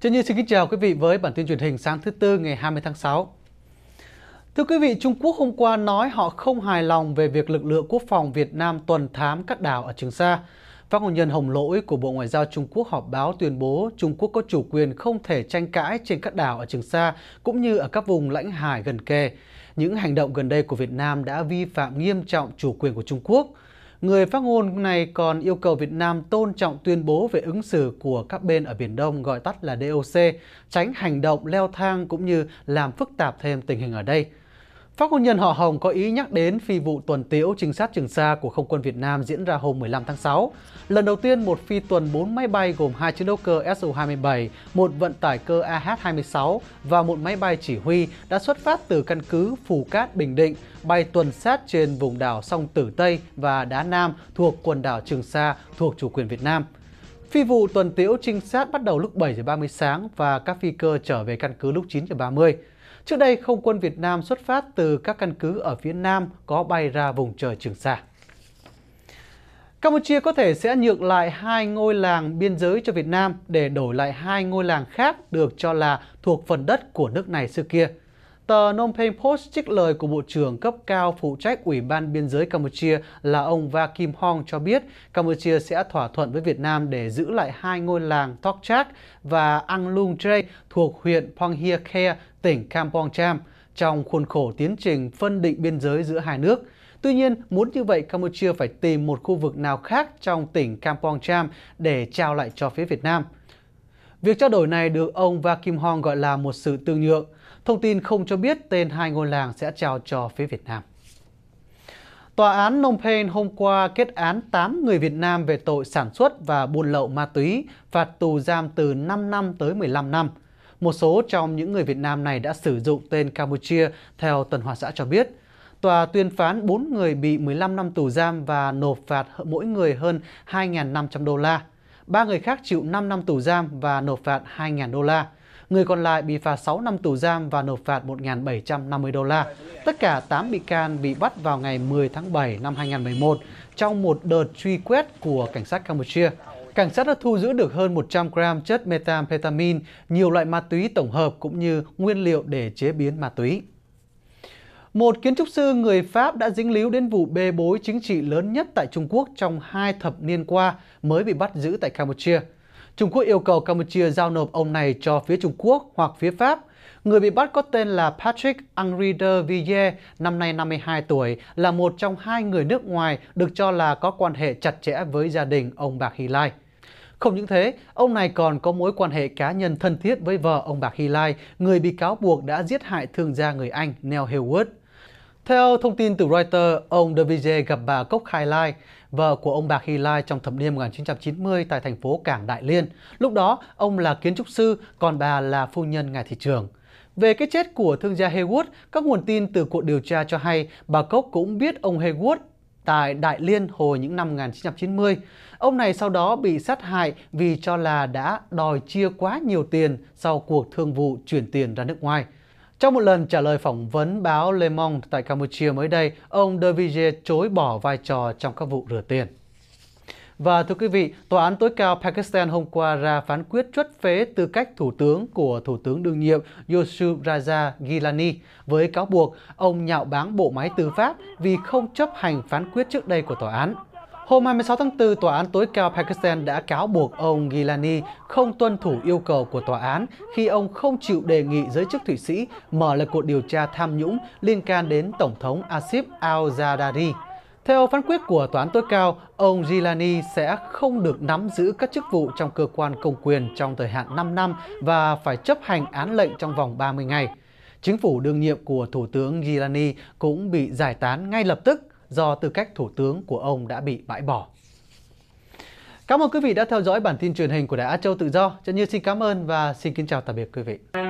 Trần Như xin kính chào quý vị với bản tin truyền hình sáng thứ Tư ngày 20 tháng 6. Thưa quý vị, Trung Quốc hôm qua nói họ không hài lòng về việc lực lượng quốc phòng Việt Nam tuần thám các đảo ở Trường Sa. Phát ngôn nhân Hồng Lỗi của Bộ Ngoại giao Trung Quốc họp báo tuyên bố Trung Quốc có chủ quyền không thể tranh cãi trên các đảo ở Trường Sa cũng như ở các vùng lãnh hải gần kề. Những hành động gần đây của Việt Nam đã vi phạm nghiêm trọng chủ quyền của Trung Quốc – Người phát ngôn này còn yêu cầu Việt Nam tôn trọng tuyên bố về ứng xử của các bên ở Biển Đông gọi tắt là DOC, tránh hành động leo thang cũng như làm phức tạp thêm tình hình ở đây. Phát ngôn nhân họ Hồng có ý nhắc đến phi vụ tuần tiễu trinh sát Trường Sa của Không quân Việt Nam diễn ra hôm 15 tháng 6. Lần đầu tiên, một phi tuần 4 máy bay gồm hai chiến đấu cơ Su-27, một vận tải cơ AH-26 và một máy bay chỉ huy đã xuất phát từ căn cứ Phù Cát, Bình Định, bay tuần sát trên vùng đảo Song Tử Tây và Đá Nam thuộc quần đảo Trường Sa thuộc chủ quyền Việt Nam. Phi vụ tuần tiễu trinh sát bắt đầu lúc 7 giờ 30 sáng và các phi cơ trở về căn cứ lúc 9 giờ 30. Trước đây, không quân Việt Nam xuất phát từ các căn cứ ở phía Nam có bay ra vùng trời Trường Sa. Campuchia có thể sẽ nhượng lại hai ngôi làng biên giới cho Việt Nam để đổi lại hai ngôi làng khác được cho là thuộc phần đất của nước này xưa kia. Tờ Phnom Penh Post trích lời của Bộ trưởng cấp cao phụ trách Ủy ban Biên giới Campuchia là ông Va Kim Hong cho biết Campuchia sẽ thỏa thuận với Việt Nam để giữ lại hai ngôi làng Tok Chak và Ang Lung Tre thuộc huyện Ponghia Khe, tỉnh Kampong Cham trong khuôn khổ tiến trình phân định biên giới giữa hai nước. Tuy nhiên, muốn như vậy Campuchia phải tìm một khu vực nào khác trong tỉnh Kampong Cham để trao lại cho phía Việt Nam. Việc trao đổi này được ông Va Kim Hong gọi là một sự tương nhượng. Thông tin không cho biết tên hai ngôi làng sẽ trao cho phía Việt Nam. Tòa án Phnom Penh hôm qua kết án 8 người Việt Nam về tội sản xuất và buôn lậu ma túy, phạt tù giam từ 5 năm tới 15 năm. Một số trong những người Việt Nam này đã sử dụng tên Campuchia, theo Tần Hòa Xã cho biết. Tòa tuyên phán 4 người bị 15 năm tù giam và nộp phạt mỗi người hơn 2.500 đô la. 3 người khác chịu 5 năm tù giam và nộp phạt 2.000 đô la. Người còn lại bị phạt 6 năm tù giam và nộp phạt 1.750 đô la. Tất cả 8 bị can bị bắt vào ngày 10 tháng 7 năm 2011 trong một đợt truy quét của cảnh sát Campuchia. Cảnh sát đã thu giữ được hơn 100 gram chất methamphetamine, nhiều loại ma túy tổng hợp cũng như nguyên liệu để chế biến ma túy. Một kiến trúc sư người Pháp đã dính líu đến vụ bê bối chính trị lớn nhất tại Trung Quốc trong hai thập niên qua mới bị bắt giữ tại Campuchia. Trung Quốc yêu cầu Campuchia giao nộp ông này cho phía Trung Quốc hoặc phía Pháp. Người bị bắt có tên là Patrick Henri de Villiers, năm nay 52 tuổi, là một trong hai người nước ngoài được cho là có quan hệ chặt chẽ với gia đình ông Bạc Hy Lai. Không những thế, ông này còn có mối quan hệ cá nhân thân thiết với vợ ông Bạc Hy Lai, người bị cáo buộc đã giết hại thương gia người Anh Neil Hillwood. Theo thông tin từ Reuters, ông Dervije gặp bà Cốc Khai Lai, vợ của ông bà Hy Lai trong thập niên 1990 tại thành phố Cảng Đại Liên. Lúc đó, ông là kiến trúc sư, còn bà là phu nhân ngài thị trường. Về cái chết của thương gia Haywood, các nguồn tin từ cuộc điều tra cho hay bà Cốc cũng biết ông Haywood tại Đại Liên hồi những năm 1990. Ông này sau đó bị sát hại vì cho là đã đòi chia quá nhiều tiền sau cuộc thương vụ chuyển tiền ra nước ngoài. Trong một lần trả lời phỏng vấn báo Le Monde tại Campuchia mới đây, ông De Villiers chối bỏ vai trò trong các vụ rửa tiền. Và thưa quý vị, Tòa án tối cao Pakistan hôm qua ra phán quyết truất phế tư cách thủ tướng của Thủ tướng đương nhiệm Yusuf Raja Gilani với cáo buộc ông nhạo báng bộ máy tư pháp vì không chấp hành phán quyết trước đây của tòa án. Hôm 26 tháng 4, Tòa án tối cao Pakistan đã cáo buộc ông Gilani không tuân thủ yêu cầu của tòa án khi ông không chịu đề nghị giới chức Thụy Sĩ mở lại cuộc điều tra tham nhũng liên can đến Tổng thống Asif al-Zardari. Theo phán quyết của Tòa án tối cao, ông Gilani sẽ không được nắm giữ các chức vụ trong cơ quan công quyền trong thời hạn 5 năm và phải chấp hành án lệnh trong vòng 30 ngày. Chính phủ đương nhiệm của Thủ tướng Gilani cũng bị giải tán ngay lập tức do tư cách thủ tướng của ông đã bị bãi bỏ. Cảm ơn quý vị đã theo dõi bản tin truyền hình của Đài Á Châu Tự Do. Trần Như xin cảm ơn và xin kính chào tạm biệt quý vị.